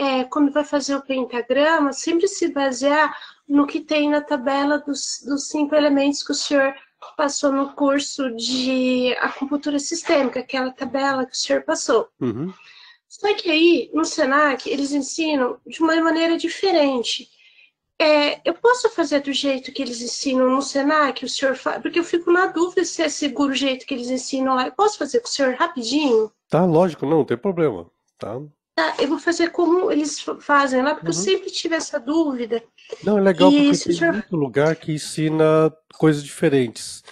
é, quando vai fazer o pentagrama, sempre se basear no que tem na tabela dos, dos cinco elementos que o senhor passou no curso de acupuntura sistêmica, aquela tabela que o senhor passou. Uhum. Só que aí, no SENAC, eles ensinam de uma maneira diferente. É, eu posso fazer do jeito que eles ensinam no SENAC, o senhor fala, porque eu fico na dúvida se é seguro o jeito que eles ensinam lá. Eu posso fazer com o senhor rapidinho? Tá, lógico, não, não tem problema. Tá? Ah, eu vou fazer como eles fazem lá, porque uhum. eu sempre tive essa dúvida. Não, é legal porque tem já... muito lugar que ensina coisas diferentes.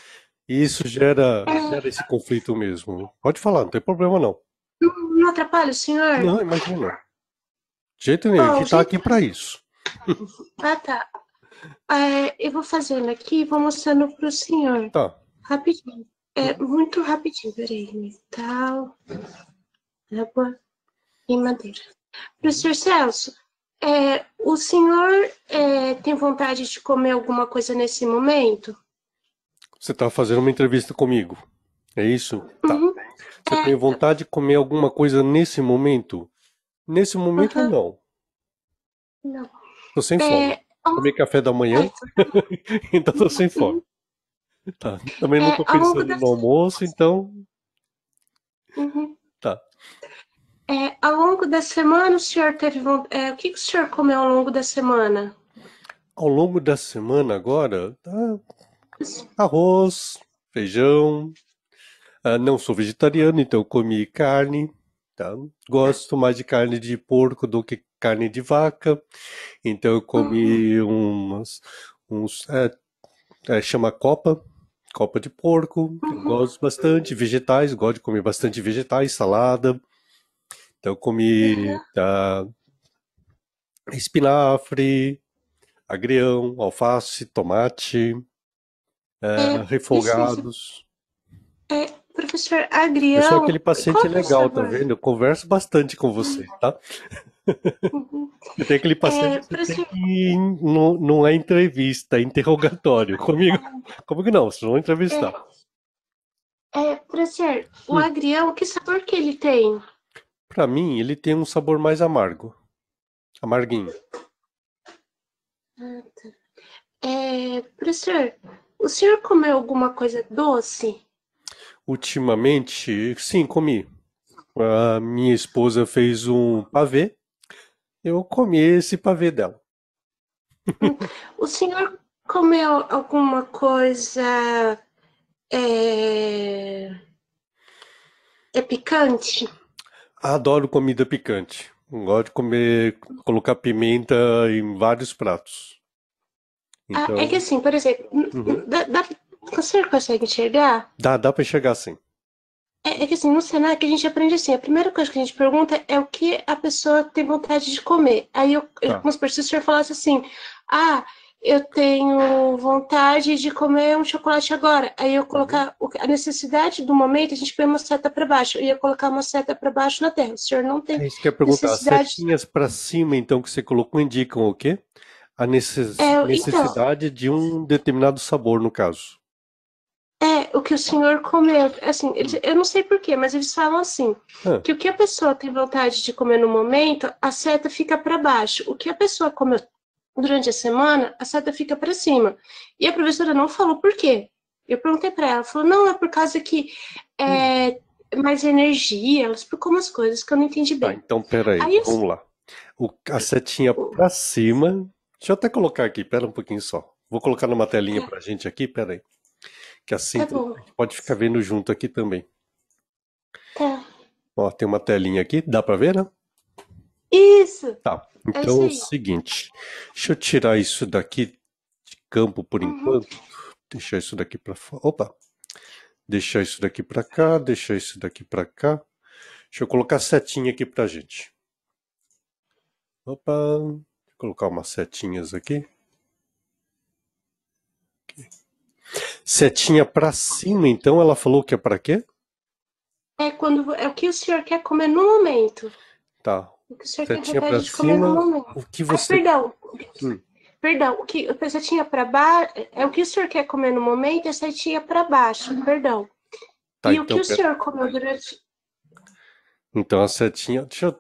E isso gera, é. gera esse conflito mesmo. Pode falar, não tem problema não. Não, não atrapalha o senhor? Não, imagina. De jeito nenhum, Bom, que está aqui para isso. Ah, tá. É, eu vou fazendo aqui e vou mostrando para o senhor. Tá. Rapidinho. É, muito rapidinho, peraí. Tal. Tá bom em madeira. Professor Celso, é, o senhor é, tem vontade de comer alguma coisa nesse momento? Você está fazendo uma entrevista comigo, é isso? Tá. Uhum. Tá. Você é... tem vontade de comer alguma coisa nesse momento? Nesse momento, uhum. não. Não. Estou sem é, fome. Tomei café da manhã, então estou sem fome. Então uhum. Tá. Também não é, tô pensando no almoço, então. Uhum. Tá. É, ao longo da semana, o senhor teve é, o que, que, o senhor comeu ao longo da semana? Ao longo da semana agora, tá, arroz, feijão. Ah, não sou vegetariano, então comi carne. Tá? Gosto mais de carne de porco do que carne de vaca. Então eu comi uhum. umas, uns é, é, chama copa, copa de porco. Uhum. Gosto bastante vegetais, gosto de comer bastante vegetais, salada. Então comi espinafre, agrião, alface, tomate, eh, é, refogados. É, professor, agrião... Eu sou aquele paciente Qual é legal, tá vendo? Eu converso bastante com você, uhum. tá? Uhum. tem aquele paciente é, que não, não é entrevista, é interrogatório. Ah. Comigo, comigo não, vocês vão é, entrevistar. É, professor, o hum. agrião, que sabor que ele tem? para mim, ele tem um sabor mais amargo. Amarguinho. É, professor, o senhor comeu alguma coisa doce? Ultimamente, sim, comi. A minha esposa fez um pavê. Eu comi esse pavê dela. O senhor comeu alguma coisa é, é picante? Adoro comida picante. Gosto de comer, colocar pimenta em vários pratos. Então... Ah, é então que assim, por exemplo, uhum. dá, dá, você consegue enxergar? Dá, dá para enxergar sim. É, é, que assim, no cenário que a gente aprende assim, a primeira coisa que a gente pergunta é o que a pessoa tem vontade de comer. Aí eu, tá. eu como se o senhor falasse assim, ah, eu tenho vontade de comer um chocolate agora. Aí eu colocar uhum. a necessidade do momento, a gente põe uma seta para baixo. Eu ia colocar uma seta para baixo na terra. O senhor não tem. É isso que eu ia perguntar. Necessidade... As setinhas para cima, então, que você colocou, indicam o quê? A necess... é, então necessidade então, de um determinado sabor, no caso. É, o que o senhor comeu. Assim, eles, hum. eu não sei porquê, mas eles falam assim: ah. que o que a pessoa tem vontade de comer no momento, a seta fica para baixo. O que a pessoa comeu durante a semana, a seta fica para cima. E a professora não falou por quê. Eu perguntei para ela, falou, não, é por causa que é, hum. mais energia, ela explicou umas coisas que eu não entendi bem. Tá, então, peraí, aí, vamos eu... lá. O, a setinha para cima, deixa eu até colocar aqui, pera um pouquinho só. Vou colocar numa telinha é. para gente aqui, peraí. Que assim tá pode ficar vendo junto aqui também. Tá. Ó, tem uma telinha aqui, dá para ver, né? Isso! Tá. É então é, o seguinte, deixa eu tirar isso daqui de campo por uhum. enquanto, deixar isso daqui para fora. Opa. Deixar isso daqui para cá, deixar isso daqui para cá. Deixa eu colocar setinha aqui pra gente. Opa, colocar umas setinhas aqui. aqui. Setinha para cima, então ela falou que é para quê? É quando é o que o senhor quer comer no momento. Tá, o que o senhor tem vontade de comer cima, no momento? O que você... Ah, perdão. Hum. Perdão, o que a setinha para baixo é, é o que o senhor quer comer no momento, e a setinha para baixo, perdão. Tá, e então, o que o senhor comeu durante. Então a setinha. Deixa eu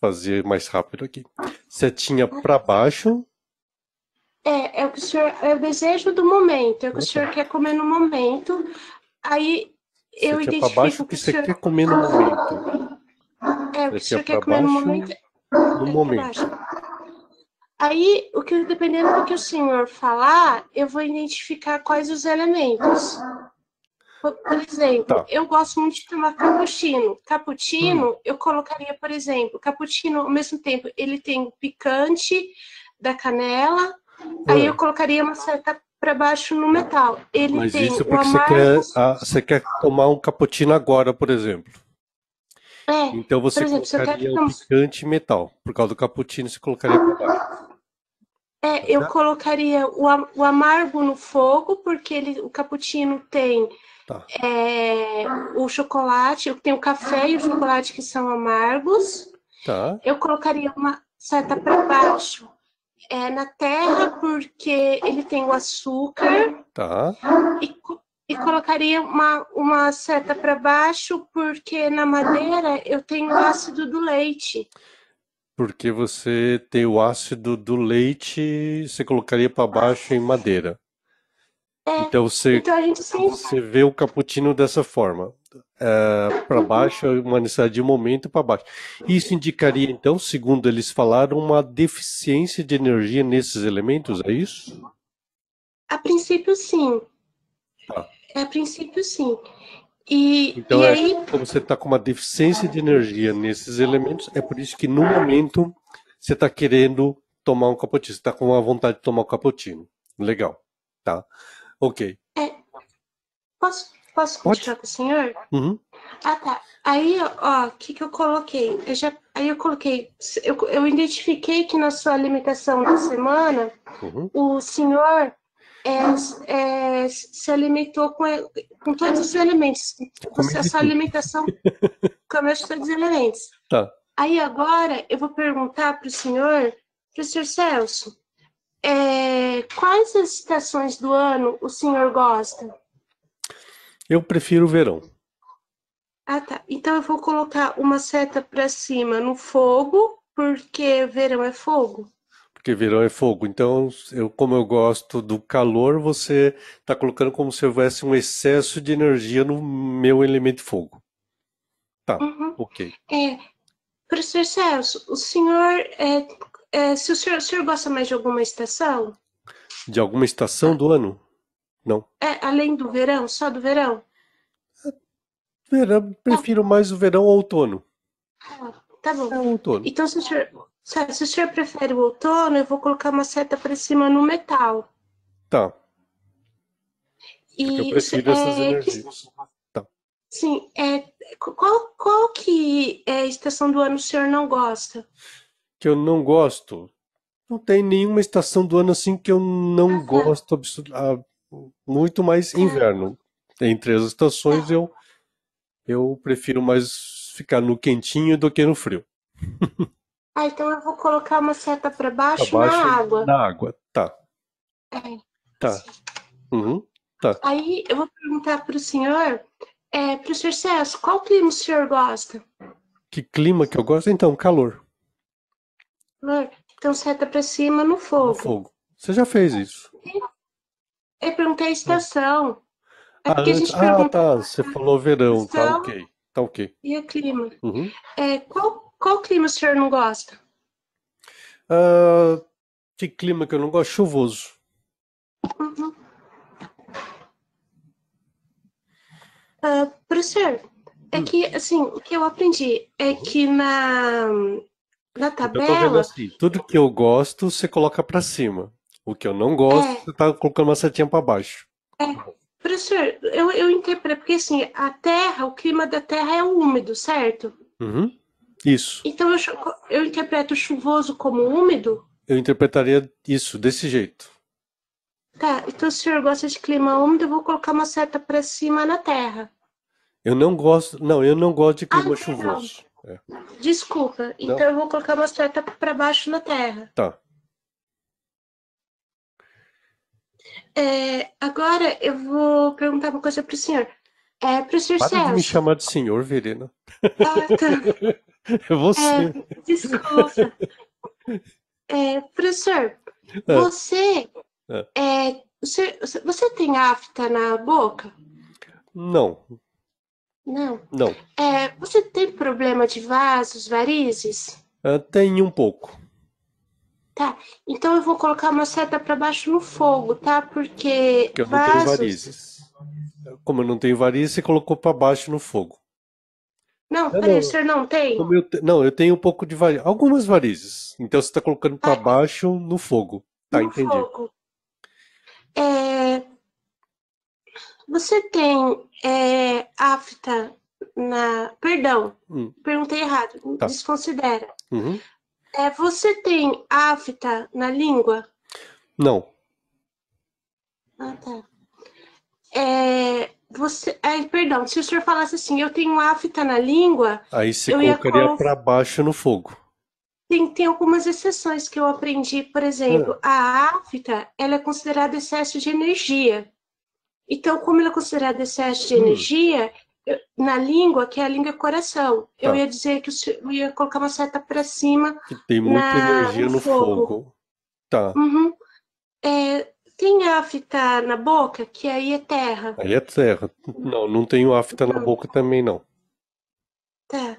fazer mais rápido aqui. Setinha para baixo. É, é o que o senhor. É o desejo do momento, é o que o uhum. senhor quer comer no momento. Aí eu identifico. Pra baixo, o que, que você senhor... quer comer no momento você quer comer no momento. No momento. Aí, o que, dependendo do que o senhor falar, eu vou identificar quais os elementos. Por exemplo, tá. eu gosto muito de tomar cappuccino. Cappuccino, hum. eu colocaria, por exemplo, cappuccino, ao mesmo tempo, ele tem o picante da canela, hum. aí eu colocaria uma certa para baixo no metal. Ele Mas tem isso porque você, quer, ah, você quer tomar um cappuccino agora, por exemplo. É, então você exemplo, colocaria você o picante metal. Por causa do cappuccino, você colocaria por baixo. tá? eu colocaria o, o, amargo no fogo, porque ele, o cappuccino tem tá. é, o chocolate, tem o café e o chocolate que são amargos. Tá. Eu colocaria uma seta para baixo é, na terra, porque ele tem o açúcar. Tá. E, e colocaria uma, uma seta para baixo, porque na madeira eu tenho o ácido do leite. Porque você tem o ácido do leite, você colocaria para baixo em madeira. É, então você, então você vê o cappuccino dessa forma. É, para uhum. baixo, uma necessidade de momento para baixo. Isso indicaria, então, segundo eles falaram, uma deficiência de energia nesses elementos, é isso? A princípio, sim. Tá. A princípio, sim. E, então, e é, aí... como você está com uma deficiência de energia nesses elementos, é por isso que no momento você está querendo tomar um capotinho. você está com a vontade de tomar um capotinho. Legal, tá? Ok. É, posso, posso Pode? continuar com o senhor? Uhum. Ah, tá. Aí, ó, o que, que eu coloquei? Eu já, aí eu coloquei, eu, eu identifiquei que na sua alimentação da semana, uhum. o senhor é, é, se alimentou com, com todos os elementos, com a sua alimentação com todos os elementos. Tá. Aí agora eu vou perguntar para o senhor, professor Celso, é, quais as estações do ano o senhor gosta? Eu prefiro o verão. Ah, tá. Então eu vou colocar uma seta para cima no fogo, porque verão é fogo. Porque verão é fogo. Então, eu, como eu gosto do calor, você está colocando como se houvesse um excesso de energia no meu elemento fogo. Tá, uhum. ok. É, professor Celso, o senhor, é, é, se o senhor, o senhor gosta mais de alguma estação? De alguma estação do ano? Não. É, além do verão, só do verão? Verão, prefiro ah. mais o verão ou outono. Ah, tá bom. É outono. Então, se o senhor, se o senhor prefere o outono, eu vou colocar uma seta para cima no metal. Tá. E eu prefiro é, essas energias. Tá. Sim, é, qual, qual que é a estação do ano o senhor não gosta? Que eu não gosto? Não tem nenhuma estação do ano assim que eu não gosto absurdo, ah, muito mais tá. inverno. Entre as estações tá. eu eu prefiro mais ficar no quentinho do que no frio. Ah, então eu vou colocar uma seta para baixo, baixo, na água. Na água, tá. É. Tá. Uhum, tá. Aí eu vou perguntar para o senhor, é, para o senhor César, qual clima o senhor gosta? Que clima que eu gosto? Então, calor. Calor. Então seta para cima no fogo. No fogo. Você já fez isso? Eu perguntei a estação. É ah, ah, tá. Você falou verão. tá ok. Tá ok. E o clima. Uhum. É, qual qual clima o senhor não gosta? Uh, que clima que eu não gosto? Chuvoso. Uhum. Ah, professor, é que, hum. assim, o que eu aprendi é que na, na tabela... Assim, tudo que eu gosto, você coloca para cima. O que eu não gosto, é... você tá colocando uma setinha para baixo. É. Professor, eu, eu interpreto, porque assim, a terra, o clima da terra é úmido, certo? Uhum. Isso. Então eu, eu interpreto chuvoso como úmido? Eu interpretaria isso desse jeito. Tá, então se o senhor gosta de clima úmido, eu vou colocar uma seta para cima na terra. Eu não gosto, não, eu não gosto de ah, clima ah, chuvoso. É. Desculpa, então não. eu vou colocar uma seta para baixo na terra. Tá. É, agora eu vou perguntar uma coisa para o senhor. É, para o senhor Para Celso. de me chamar de senhor, Verena. Ah, tá. É você. É, desculpa. É, professor, é. você. É, você, é, você tem afta na boca? Não. Não? Não. É, você tem problema de vasos, varizes? É, tenho um pouco. Tá, então eu vou colocar uma seta para baixo no fogo, tá? Porque. Porque eu vasos... não tenho varizes. Como eu não tenho varizes, você colocou para baixo no fogo. Não, é, não, não tem. Eu te... Não, eu tenho um pouco de varizes. Algumas varizes. Então você está colocando para baixo no fogo. Tá, no entendi. Fogo. É... Você tem é, afta na. Perdão, hum. perguntei errado. Tá. Desconsidera. Uhum. É, você tem afta na língua? Não. Ah, tá. É, você, é, perdão, se o senhor falasse assim, eu tenho afta na língua. Aí se colocaria colo... para baixo no fogo. Tem, tem algumas exceções que eu aprendi, por exemplo, é. a afta ela é considerada excesso de energia. Então, como ela é considerada excesso de hum. energia, eu, na língua, que é a língua coração, tá. eu ia dizer que eu ia colocar uma seta para cima. Que tem muita na, energia no, no fogo. fogo. Tá. Uhum. É, tem afta na boca, que aí é terra. Aí é terra. Não, não tenho afta na então. boca também, não. Tá.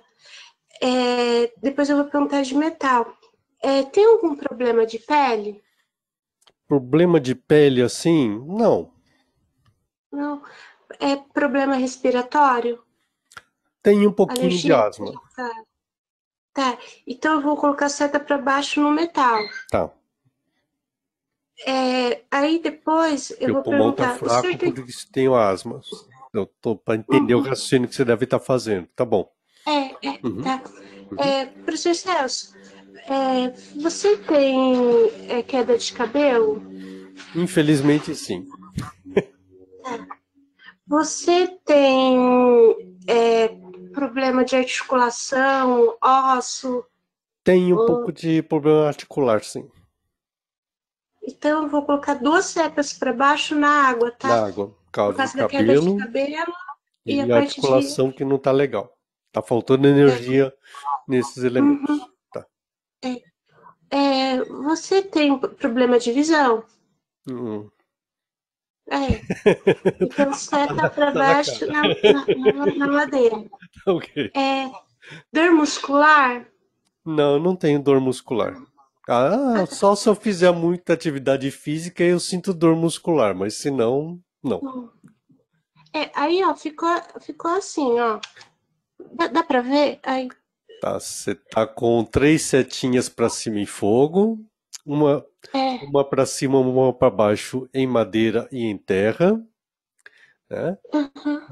É, depois eu vou perguntar de metal. É, tem algum problema de pele? Problema de pele assim? Não. Não. É problema respiratório? Tem um pouquinho Alergia de asma. Tá. tá. Então eu vou colocar a seta para baixo no metal. Tá. É, aí depois eu Meu vou pulmão tá perguntar. Tá fraco tem... tenho asma. Eu tô para entender uhum. o raciocínio que você deve estar tá fazendo. Tá bom. É, é uhum. tá. Uhum. É, professor Celso, é, você tem é, queda de cabelo? Infelizmente, sim. É. Você tem é, problema de articulação, osso? Tenho um ou... pouco de problema articular, sim. Então, eu vou colocar duas setas para baixo na água, tá? Na água. Calma, cabelo, cabelo e, e a articulação de... que não tá legal. Tá faltando energia é. nesses elementos. Uhum. Tá. É. É, você tem problema de visão? Hum. É. Então seta para tá baixo na, na, na, na, madeira. Ok. É, dor muscular? Não, não tenho dor muscular. Ah, só se eu fizer muita atividade física eu sinto dor muscular, mas se não, não. É, aí, ó, ficou, ficou assim, ó. Dá, dá pra ver? Aí. Tá, você tá com três setinhas pra cima em fogo, uma, é. uma pra cima, uma pra baixo em madeira e em terra. Né? Uhum.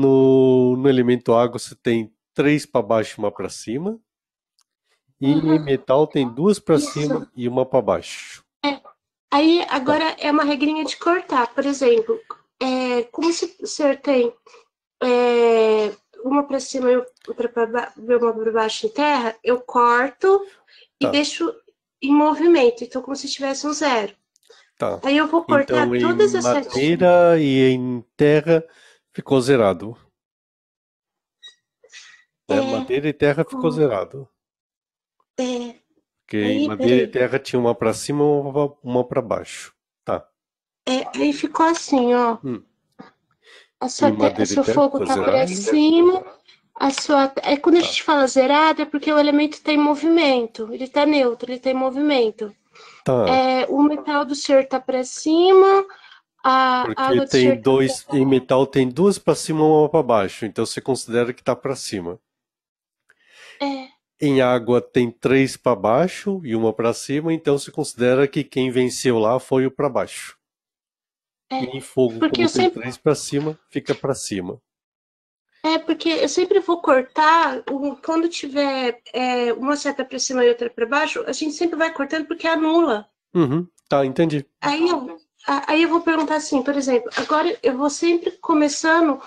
No, no elemento água você tem três para baixo e uma para cima. E uhum. metal tem duas para cima e uma para baixo. É. Aí agora é uma regrinha de cortar, por exemplo, é, como se o senhor tem é, uma para cima e outra para baixo em terra, eu corto tá. e deixo em movimento, então como se tivesse um zero. Tá. Aí eu vou cortar então, todas essas. Em madeira e em terra ficou zerado. É, é, madeira e terra ficou hum. zerado. Té. Porque Madeira e Terra tinha uma para cima e uma para baixo. Tá. É, aí ficou assim, ó. Hum. A sua te... O seu fogo tá para cima. A sua... É quando a tá. gente fala zerado, é porque o elemento tem tá movimento. Ele tá neutro, ele tem tá movimento. Tá. É, o metal do senhor tá para cima. A, porque a tem tá dois. Em metal tem duas para cima e uma para baixo. Então você considera que está para cima. É. Em água tem três para baixo e uma para cima, então se considera que quem venceu lá foi o para baixo. É, e em fogo, porque como tem sempre... três para cima, fica para cima. É, porque eu sempre vou cortar, quando tiver é, uma seta para cima e outra para baixo, a gente sempre vai cortando porque anula. Uhum, tá, entendi. Aí eu, aí eu vou perguntar assim, por exemplo, agora eu vou sempre começando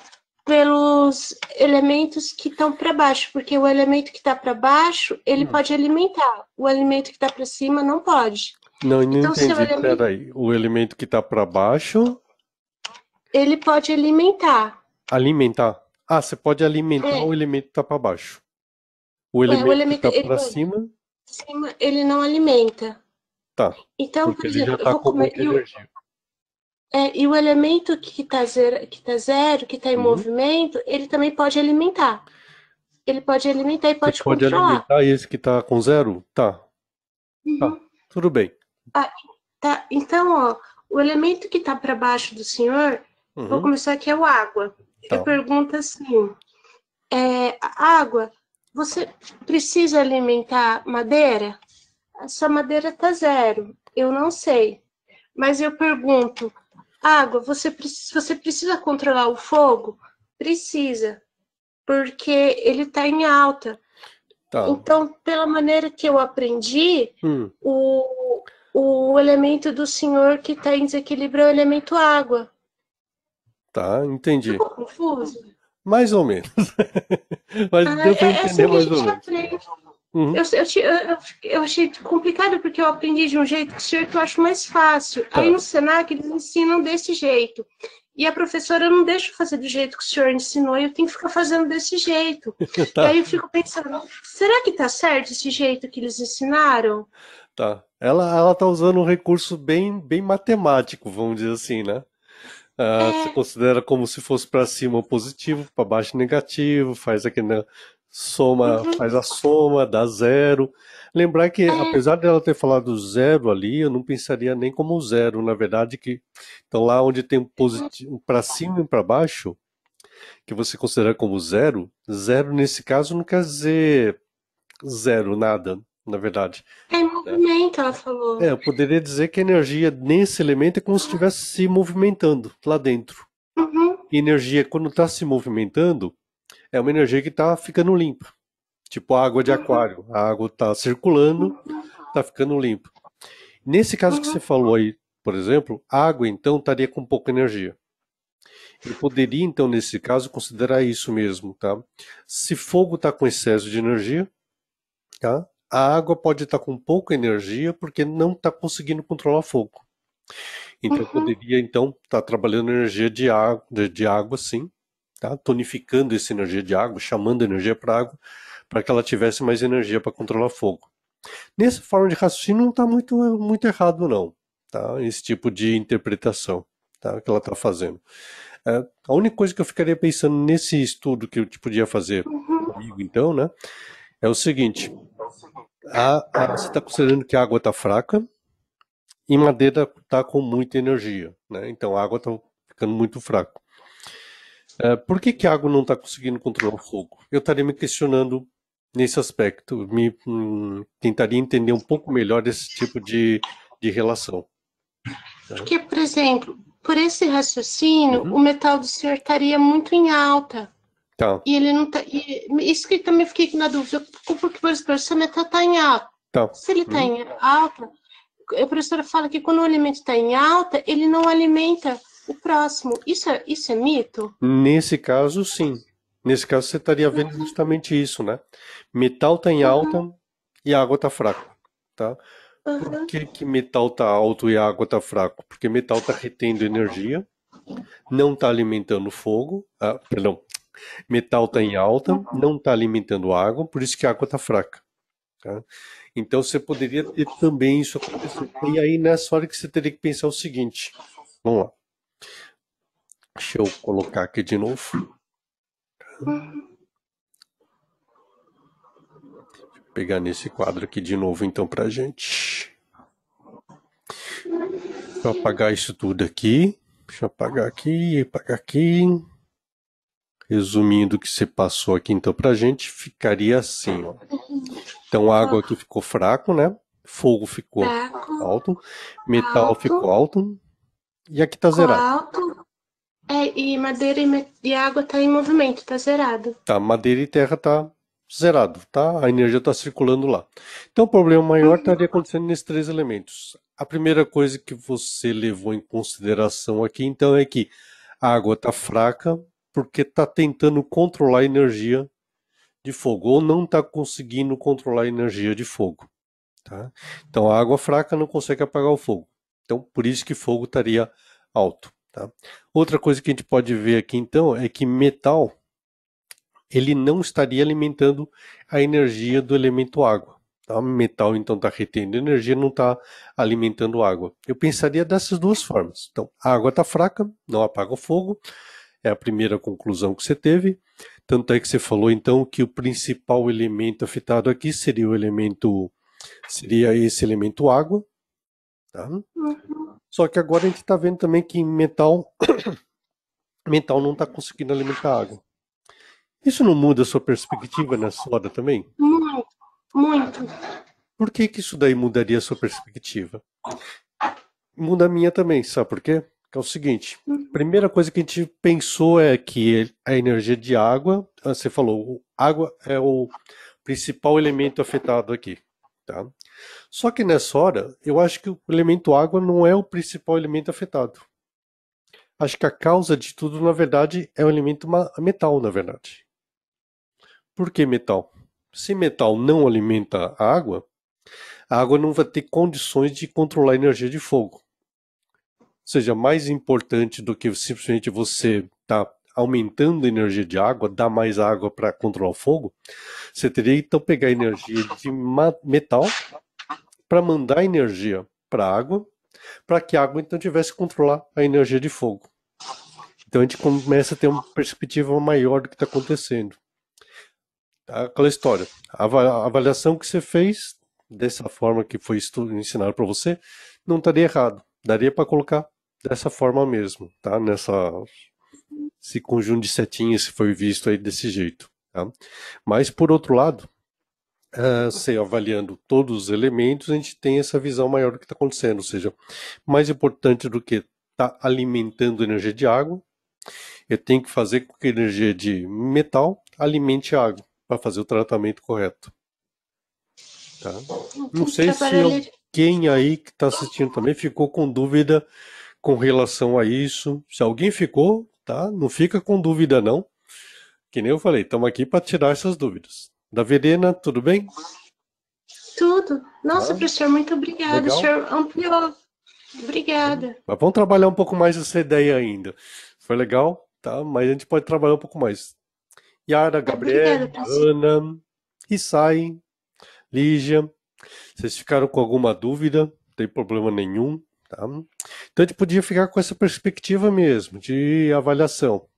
pelos elementos que estão para baixo, porque o elemento que está para baixo, ele hum. pode alimentar, o elemento que está para cima não pode. Não, não então, entendi, elemento... peraí. O elemento que está para baixo... Ele pode alimentar. Alimentar? Ah, você pode alimentar é. o elemento que está para baixo. O elemento, é, o elemento que está para cima... cima... Ele não alimenta. Tá, então, porque por exemplo, ele já tá comer... energia. É, e o elemento que está tá zero, que está em uhum. movimento, ele também pode alimentar. Ele pode alimentar e pode Você pode controlar. alimentar esse que está com zero? Tá. tá uhum. Tá, tudo bem. Ah, tá. Então, ó, o elemento que está para baixo do senhor, uhum. vou começar aqui, é o água. Tá. Eu pergunto assim, é, água, você precisa alimentar madeira? A sua madeira está zero, eu não sei. Mas eu pergunto, Água, você precisa, você precisa controlar o fogo? Precisa, porque ele está em alta. Tá. Então, pela maneira que eu aprendi, hum. o, o elemento do senhor que está em desequilíbrio é o elemento água. Tá, entendi. Ficou confuso? Mais ou menos. Mas ah, deu para entender é, é assim mais ou menos. Uhum. Eu, eu, eu, achei complicado porque eu aprendi de um jeito que eu acho mais fácil. Tá. Aí no Senac eles ensinam desse jeito. E a professora não deixa fazer do jeito que o senhor ensinou e eu tenho que ficar fazendo desse jeito. tá. E aí eu fico pensando, será que tá certo esse jeito que eles ensinaram? Tá. Ela, ela tá usando um recurso bem, bem matemático, vamos dizer assim, né? Ah, é... Você considera como se fosse para cima positivo, para baixo negativo, faz aquele né, soma, uhum. faz a soma, dá zero. Lembrar que, é. apesar dela ter falado zero ali, eu não pensaria nem como zero, na verdade, que então lá onde tem um positivo para cima e para baixo, que você considera como zero, zero nesse caso não quer dizer zero, nada, na verdade. É né? movimento, ela falou. É, eu poderia dizer que a energia nesse elemento é como se ah. estivesse se movimentando lá dentro. Uhum. E energia, quando está se movimentando, é uma energia que está ficando limpa. Tipo água de uhum. aquário. A água está circulando, está ficando limpa. Nesse caso que uhum. você falou aí, por exemplo, a água então estaria com pouca energia. Eu poderia então, nesse caso, considerar isso mesmo, tá? Se fogo está com excesso de energia, tá? A água pode estar tá com pouca energia porque não está conseguindo controlar fogo. Então uhum. poderia então estar tá trabalhando energia de água, de, de água sim, tá? tonificando essa energia de água, chamando energia para água, para que ela tivesse mais energia para controlar fogo. Nessa forma de raciocínio não está muito, muito errado, não, tá? esse tipo de interpretação tá? que ela está fazendo. É, a única coisa que eu ficaria pensando nesse estudo que eu te tipo podia fazer comigo, então, né, é o seguinte: a, a, você está considerando que a água está fraca e madeira está com muita energia, né? então a água está ficando muito fraca. Eh, por que que a água não está conseguindo controlar o fogo? Eu estaria me questionando nesse aspecto, me hum, tentaria entender um pouco melhor esse tipo de, de relação. Porque, é por exemplo, por esse raciocínio, uhum. o metal do senhor estaria muito em alta. Tá. E ele não tá. E, isso que também fiquei na dúvida, porque, por exemplo, se o metal está em alta. Tá. Se ele está uhum. em alta, a professora fala que quando o alimento está em alta, ele não alimenta o próximo. Isso é, isso é mito? Nesse caso, sim. Nesse caso, você estaria vendo uhum. justamente isso, né? Metal está em uhum. alta e a água está fraca, tá? Uhum. Por que, que metal está alto e a água está fraco? Porque metal está retendo energia, não está alimentando fogo, ah, perdão, metal está em alta, uhum. não está alimentando água, por isso que a água está fraca. Tá? Então você poderia ter também isso acontecendo. E aí nessa hora que você teria que pensar o seguinte, vamos lá. Deixa eu colocar aqui de novo. pegar nesse quadro aqui de novo, então, para gente. Deixa eu apagar isso tudo aqui. Deixa eu apagar aqui, apagar aqui. Resumindo o que você passou aqui, então, para gente, ficaria assim, ó. Então, água aqui ficou fraco, né? Fogo ficou fraco, alto. Metal alto, ficou alto. E aqui tá zerado. Alto, é, e madeira e, e água tá em movimento, tá zerado. Tá, madeira e terra tá zerado, tá? A energia está circulando lá. Então o problema maior uhum. estaria acontecendo nesses três elementos. A primeira coisa que você levou em consideração aqui, então, é que a água está fraca porque está tentando controlar a energia de fogo, ou não está conseguindo controlar a energia de fogo. Tá? Então a água fraca não consegue apagar o fogo. Então por isso que fogo estaria alto. Tá? Outra coisa que a gente pode ver aqui então é que metal ele não estaria alimentando a energia do elemento água. Tá? Metal então está retendo energia, não está alimentando água. Eu pensaria dessas duas formas. Então, a água está fraca, não apaga o fogo. É a primeira conclusão que você teve. Tanto é que você falou então que o principal elemento afetado aqui seria o elemento seria esse elemento água. Tá? Uhum. Só que agora a gente está vendo também que metal, metal não está conseguindo alimentar água. Isso não muda a sua perspectiva na soda também? Muito, muito. Por que, que isso daí mudaria a sua perspectiva? Muda a minha também, sabe por quê? Que é o seguinte: a uhum. primeira coisa que a gente pensou é que a energia de água, ah, você falou, água é o principal elemento afetado aqui, tá? Só que nessa hora, eu acho que o elemento água não é o principal elemento afetado. Acho que a causa de tudo, na verdade, é o elemento metal, na verdade. Por que metal? Se metal não alimenta a água, a água não vai ter condições de controlar a energia de fogo. Ou seja, mais importante do que simplesmente você estar tá aumentando a energia de água, dar mais água para controlar o fogo, você teria então pegar energia de metal para mandar energia para a água, para que a água então tivesse que controlar a energia de fogo. Então a gente começa a ter uma perspectiva maior do que está acontecendo. Tá? Aquela história, a avaliação que você fez dessa forma que foi ensinado para você não estaria errado, daria para colocar dessa forma mesmo, tá? Nessa esse conjunto de setinhas que foi visto aí desse jeito. Tá? Mas por outro lado, Uh, se avaliando todos os elementos, a gente tem essa visão maior do que está acontecendo, ou seja, mais importante do que está alimentando energia de água, eu tenho que fazer com que a energia de metal alimente a água para fazer o tratamento correto. Tá? Não sei se é alguém aí que está assistindo também ficou com dúvida com relação a isso. Se alguém ficou, tá? Não fica com dúvida não. Que nem eu falei, estamos aqui para tirar essas dúvidas. Da Verena, tudo bem? Tudo. Nossa, ah, professor, muito obrigada. O senhor ampliou. Obrigada. Mas vamos trabalhar um pouco mais essa ideia ainda. Foi legal, tá? Mas a gente pode trabalhar um pouco mais. Yara, Gabriela, Ana, Isai, Lígia. Vocês ficaram com alguma dúvida? Não tem problema nenhum, tá? Então a gente podia ficar com essa perspectiva mesmo de avaliação.